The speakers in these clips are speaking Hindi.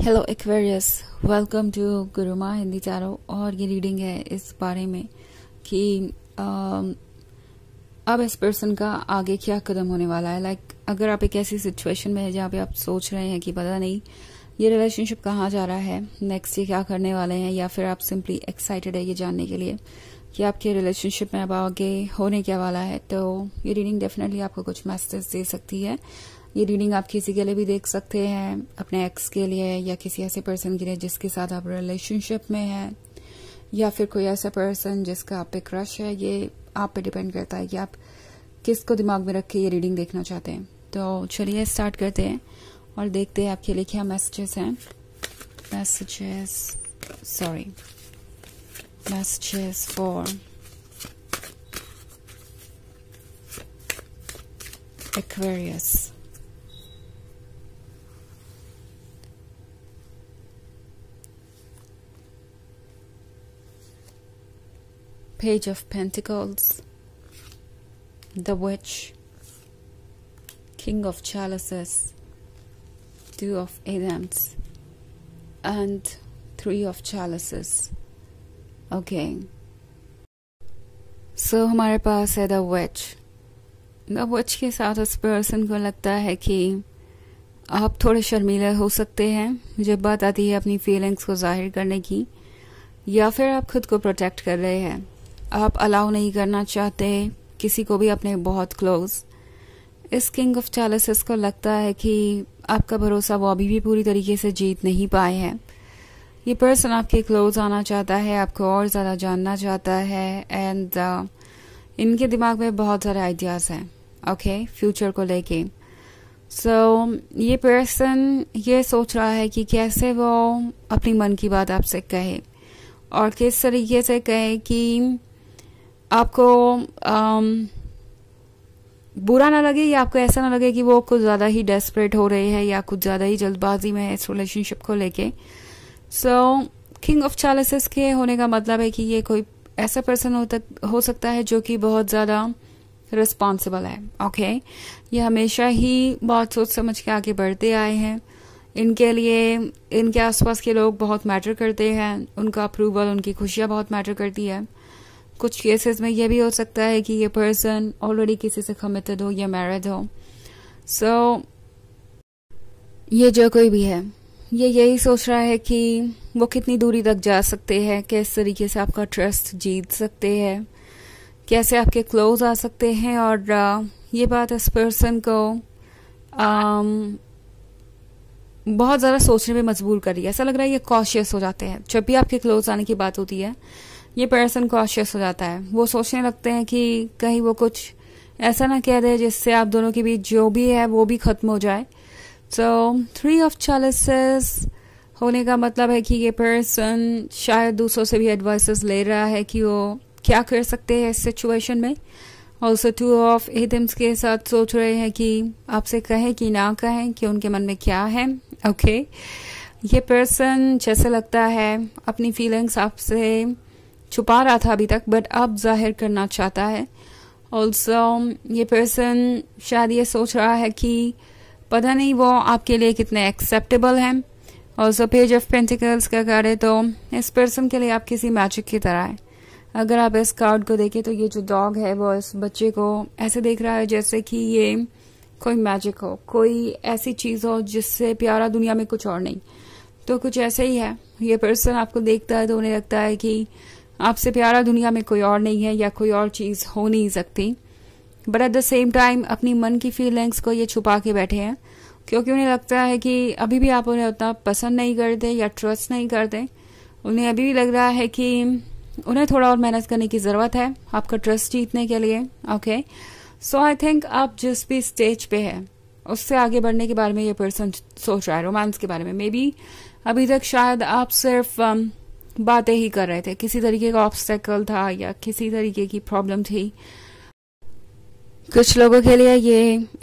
Hello aquarius welcome to Gurumaa Hindi चारो और ये रीडिंग है इस बारे में कि um, अब इस पर्सन का आगे क्या कदम होने वाला है लाइक like, अगर आप एक ऐसी सिचुएशन में है जहाँ पे आप सोच रहे हैं कि पता नहीं ये रिलेशनशिप कहाँ जा रहा है नेक्स्ट ये क्या करने वाले हैं या फिर आप सिंपली एक्साइटेड है ये जानने के लिए कि आपके रिलेशनशिप में अब आगे होने क्या वाला है तो ये रीडिंग डेफिनेटली आपको कुछ मैसेज दे सकती है ये रीडिंग आप किसी के लिए भी देख सकते हैं अपने एक्स के लिए या किसी ऐसे पर्सन के लिए जिसके साथ आप रिलेशनशिप में हैं या फिर कोई ऐसा पर्सन जिसका आप पे क्रश है ये आप पे डिपेंड करता है कि आप किसको दिमाग में रख के ये रीडिंग देखना चाहते हैं तो चलिए स्टार्ट करते हैं और देखते हैं आपके लिए क्या मैसेजेस हैं messages sorry messages for Aquarius. Page of Pentacles, The Witch, King of Chalices, Two of Adams, and Three of Chalices. Okay. So so, हमारे पास है द वच द वच के साथ उस पर्सन को लगता है कि आप थोड़े शर्मीले हो सकते हैं जब बात आती है अपनी फीलिंग्स को जाहिर करने की या फिर आप खुद को प्रोटेक्ट कर रहे हैं आप अलाउ नहीं करना चाहते किसी को भी अपने बहुत क्लोज इस किंग ऑफ चालसेस को लगता है कि आपका भरोसा वो अभी भी पूरी तरीके से जीत नहीं पाए हैं ये पर्सन आपके क्लोज आना चाहता है आपको और ज़्यादा जानना चाहता है एंड uh, इनके दिमाग में बहुत सारे आइडियाज़ हैं ओके फ्यूचर को लेके सो so, ये पर्सन ये सोच रहा है कि कैसे वो अपनी मन की बात आपसे कहे और किस तरीके से कहे कि आपको आम, um, बुरा ना लगे या आपको ऐसा ना लगे कि वो कुछ ज़्यादा ही डेस्परेट हो रहे हैं या कुछ ज़्यादा ही जल्दबाजी में है इस रिलेशनशिप को लेके सो किंग ऑफ चालसेस के होने का मतलब है कि ये कोई ऐसा पर्सन हो, हो सकता है जो कि बहुत ज़्यादा रिस्पॉन्सिबल है ओके okay? ये हमेशा ही बहुत सोच समझ के आगे बढ़ते आए हैं इनके लिए इनके आसपास के लोग बहुत मैटर करते हैं उनका अप्रूवल उनकी खुशियाँ बहुत मैटर करती है कुछ केसेस में ये भी हो सकता है कि ये पर्सन ऑलरेडी किसी से कमिटेड हो या मैरिड हो सो so, ये जो कोई भी है ये यही सोच रहा है कि वो कितनी दूरी तक जा सकते हैं किस तरीके से आपका ट्रस्ट जीत सकते हैं कैसे आपके क्लोज आ सकते हैं और ये बात इस पर्सन को आम, um, बहुत ज़्यादा सोचने में मजबूर कर रही है ऐसा लग रहा है ये कॉशियस हो जाते हैं जब भी आपके क्लोज आने की बात होती है ये पर्सन कॉशियस हो जाता है वो सोचने लगते हैं कि कहीं वो कुछ ऐसा ना कह दे जिससे आप दोनों के बीच जो भी है वो भी खत्म हो जाए सो थ्री ऑफ चालीसेस होने का मतलब है कि ये पर्सन शायद दूसरों से भी एडवाइसेस ले रहा है कि वो क्या कर सकते हैं इस सिचुएशन में ऑल्सो टू ऑफ एथम्स के साथ सोच रहे हैं कि आपसे कहें कि ना कहें कि उनके मन में क्या है ओके okay. ये पर्सन जैसे लगता है अपनी फीलिंग्स आपसे छुपा रहा था अभी तक बट अब जाहिर करना चाहता है ऑल्सो ये पर्सन शायद ये सोच रहा है कि पता नहीं वो आपके लिए कितने एक्सेप्टेबल हैं ऑल्सो पेज ऑफ पेंटिकल्स का कार्ड है तो इस पर्सन के लिए आप किसी मैजिक की तरह है अगर आप इस कार्ड को देखें तो ये जो डॉग है वो इस बच्चे को ऐसे देख रहा है जैसे कि ये कोई मैजिक हो कोई ऐसी चीज़ हो जिससे प्यारा दुनिया में कुछ और नहीं तो कुछ ऐसे ही है ये पर्सन आपको देखता है तो उन्हें लगता है कि आपसे प्यारा दुनिया में कोई और नहीं है या कोई और चीज हो नहीं सकती but at the same time अपनी मन की फीलिंग्स को ये छुपा के बैठे हैं क्योंकि उन्हें लगता है कि अभी भी आप उन्हें उतना पसंद नहीं करते या ट्रस्ट नहीं करते उन्हें अभी भी लग रहा है कि उन्हें थोड़ा और मेहनत करने की ज़रूरत है आपका ट्रस्ट जीतने के लिए ओके सो आई थिंक आप जिस भी स्टेज पे है उससे आगे बढ़ने के बारे में ये पर्सन सोच रहा है रोमांस के बारे में मे बी अभी तक शायद आप सिर्फ um, बातें ही कर रहे थे किसी तरीके का ऑब्स्टेकल था या किसी तरीके की प्रॉब्लम थी कुछ लोगों के लिए ये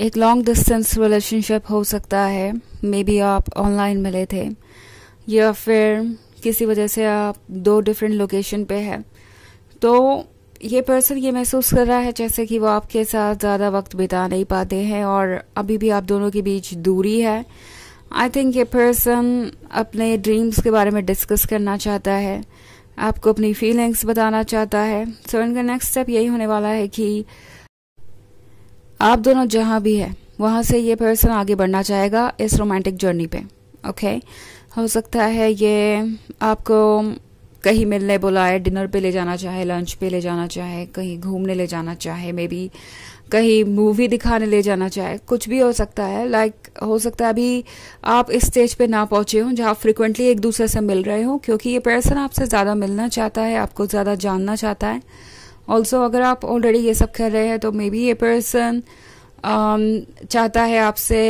एक लॉन्ग डिस्टेंस रिलेशनशिप हो सकता है मे बी आप ऑनलाइन मिले थे या फिर किसी वजह से आप दो डिफरेंट लोकेशन पे है तो ये पर्सन ये महसूस कर रहा है जैसे कि वो आपके साथ ज़्यादा वक्त बिता नहीं पाते हैं और अभी भी आप दोनों के बीच दूरी है आई थिंक ये पर्सन अपने ड्रीम्स के बारे में डिस्कस करना चाहता है आपको अपनी फीलिंग्स बताना चाहता है सो so, इनका नेक्स्ट स्टेप यही होने वाला है कि आप दोनों जहाँ भी है वहाँ से ये पर्सन आगे बढ़ना चाहेगा इस रोमांटिक जर्नी पे ओके okay? हो सकता है ये आपको कहीं मिलने बुलाए डिनर पे ले जाना चाहे लंच पे ले जाना चाहे कहीं घूमने ले जाना चाहे मे बी कहीं मूवी दिखाने ले जाना चाहे कुछ भी हो सकता है लाइक like, हो सकता है अभी आप इस स्टेज पे ना पहुंचे हो जहां फ्रिक्वेंटली एक दूसरे से मिल रहे हो क्योंकि ये पर्सन आपसे ज़्यादा मिलना चाहता है आपको ज़्यादा जानना चाहता है ऑल्सो अगर आप ऑलरेडी ये सब कर रहे हैं तो मे बी ये पर्सन um, चाहता है आपसे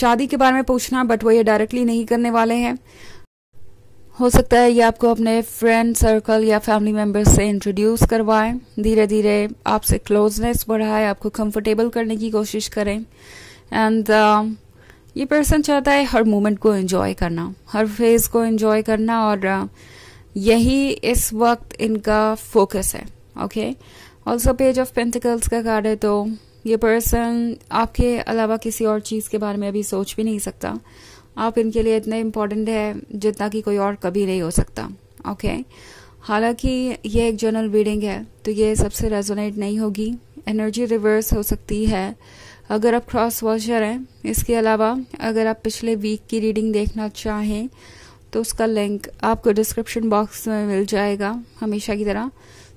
शादी के बारे में पूछना बट वो ये डायरेक्टली नहीं करने वाले हैं हो सकता है ये आपको अपने फ्रेंड सर्कल या फैमिली मेम्बर्स से इंट्रोड्यूस करवाएं धीरे धीरे आपसे क्लोजनेस बढ़ाए आपको कंफर्टेबल करने की कोशिश करें एंड uh, ये पर्सन चाहता है हर मोमेंट को एंजॉय करना हर फेज को एंजॉय करना और uh, यही इस वक्त इनका फोकस है okay also page of pentacles का कार्ड है तो ये पर्सन आपके अलावा किसी और चीज़ के बारे में अभी सोच भी नहीं सकता आप इनके लिए इतने इम्पोर्टेंट है जितना कि कोई और कभी नहीं हो सकता ओके okay? हालांकि ये एक जनरल रीडिंग है तो ये सबसे रेजोनेट नहीं होगी एनर्जी रिवर्स हो सकती है अगर आप क्रॉस वॉशर हैं इसके अलावा अगर आप पिछले वीक की रीडिंग देखना चाहें तो उसका लिंक आपको डिस्क्रिप्शन बॉक्स में मिल जाएगा हमेशा की तरह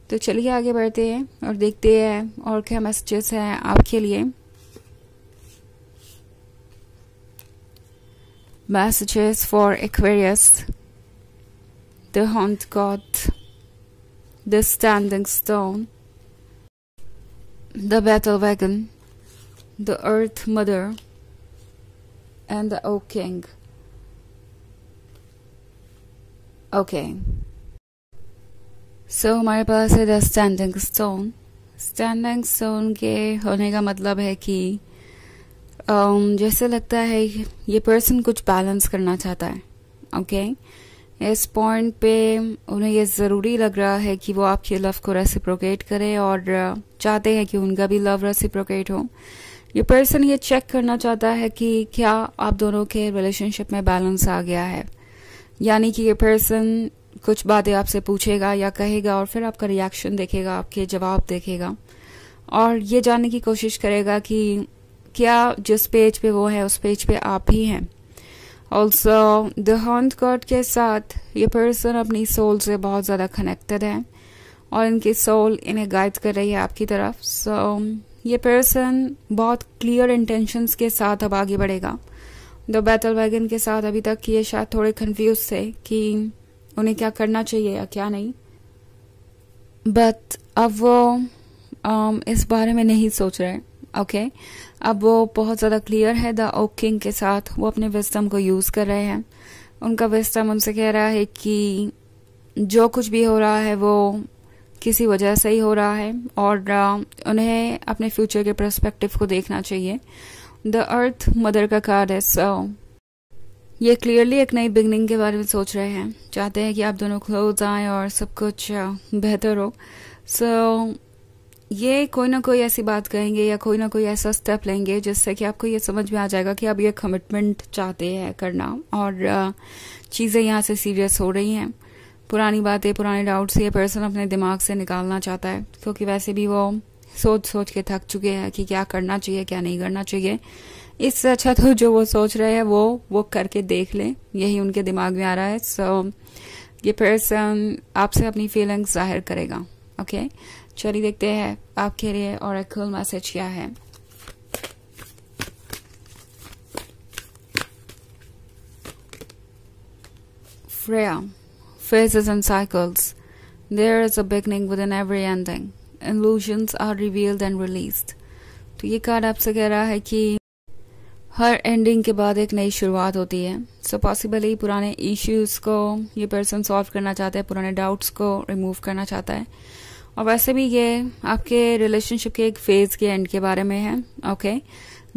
तो चलिए आगे बढ़ते हैं और देखते हैं और क्या मैसेजेस हैं आपके लिए messages for Aquarius, the Hunt God, the Standing Stone, the Battle Wagon, the Earth Mother, and the O King. Okay. So my पास है Standing Stone. Standing Stone stone hone ka matlab hai ki. um, जैसे लगता है ये पर्सन कुछ बैलेंस करना चाहता है ओके okay? इस पॉइंट पे उन्हें ये ज़रूरी लग रहा है कि वो आपके लव को रेसिप्रोकेट करे और uh, चाहते हैं कि उनका भी लव रेसिप्रोकेट हो ये पर्सन ये चेक करना चाहता है कि क्या आप दोनों के रिलेशनशिप में बैलेंस आ गया है यानी कि ये पर्सन कुछ बातें आपसे पूछेगा या कहेगा और फिर आपका रिएक्शन देखेगा आपके जवाब देखेगा और ये जानने की कोशिश करेगा कि क्या जिस पेज पे वो है उस पेज पे आप ही हैं ऑल्सो द गॉड के साथ ये पर्सन अपनी सोल से बहुत ज़्यादा कनेक्टेड है और इनकी सोल इन्हें गाइड कर रही है आपकी तरफ सो so, ये पर्सन बहुत क्लियर इंटेंशंस के साथ अब आगे बढ़ेगा द बैटल वैगन के साथ अभी तक ये शायद थोड़े कन्फ्यूज थे कि उन्हें क्या करना चाहिए या क्या नहीं बट अब वो um, इस बारे में नहीं सोच रहे ओके अब वो बहुत ज़्यादा क्लियर है द ओक किंग के साथ वो अपने विस्टम को यूज़ कर रहे हैं उनका विस्टम उनसे कह रहा है कि जो कुछ भी हो रहा है वो किसी वजह से ही हो रहा है और uh, उन्हें अपने फ्यूचर के प्रस्पेक्टिव को देखना चाहिए द अर्थ मदर का कार्ड है सो ये क्लियरली एक नई बिगनिंग के बारे में सोच रहे हैं चाहते हैं कि आप दोनों क्लोज आए और सब कुछ uh, बेहतर हो सो so, ये कोई ना कोई ऐसी बात कहेंगे या कोई ना कोई ऐसा स्टेप लेंगे जिससे कि आपको ये समझ में आ जाएगा कि आप ये कमिटमेंट चाहते हैं करना और चीज़ें यहाँ से सीरियस हो रही हैं पुरानी बातें पुराने डाउट्स ये पर्सन अपने दिमाग से निकालना चाहता है क्योंकि वैसे भी वो सोच सोच के थक चुके हैं कि क्या करना चाहिए क्या नहीं करना चाहिए इससे अच्छा तो जो वो सोच रहे हैं वो वो करके देख लें यही उनके दिमाग में आ रहा है सो so, ये पर्सन आपसे अपनी फीलिंग्स जाहिर करेगा ओके okay? चलिए देखते हैं आपके लिए और एक खुल मैसेज क्या है Freya phases and and there is a beginning with within every ending illusions are revealed and released तो ये कार्ड आपसे कह रहा है कि हर एंडिंग के बाद एक नई शुरुआत होती है सो so पॉसिबली पुराने इश्यूज को ये पर्सन सॉल्व करना चाहता है पुराने डाउट्स को रिमूव करना चाहता है और वैसे भी ये आपके रिलेशनशिप के एक फेज के एंड के बारे में है ओके okay?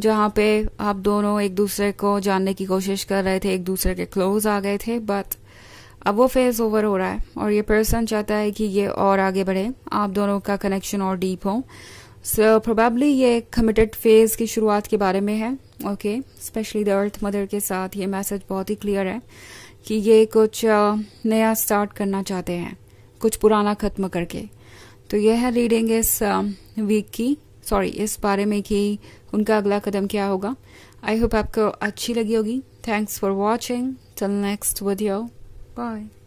जहाँ पे आप दोनों एक दूसरे को जानने की कोशिश कर रहे थे एक दूसरे के क्लोज आ गए थे बट अब वो फेज ओवर हो रहा है और ये पर्सन चाहता है कि ये और आगे बढ़े आप दोनों का कनेक्शन और डीप हो सो so, प्रोबेबली ये कमिटेड फेज की शुरुआत के बारे में है okay specially the earth mother के साथ ये मैसेज बहुत ही क्लियर है कि ये कुछ uh, नया स्टार्ट करना चाहते हैं कुछ पुराना खत्म करके तो यह है रीडिंग इस वीक की सॉरी इस बारे में कि उनका अगला कदम क्या होगा आई होप आपको अच्छी लगी होगी थैंक्स फॉर वॉचिंग चल नेक्स्ट वीडियो बाय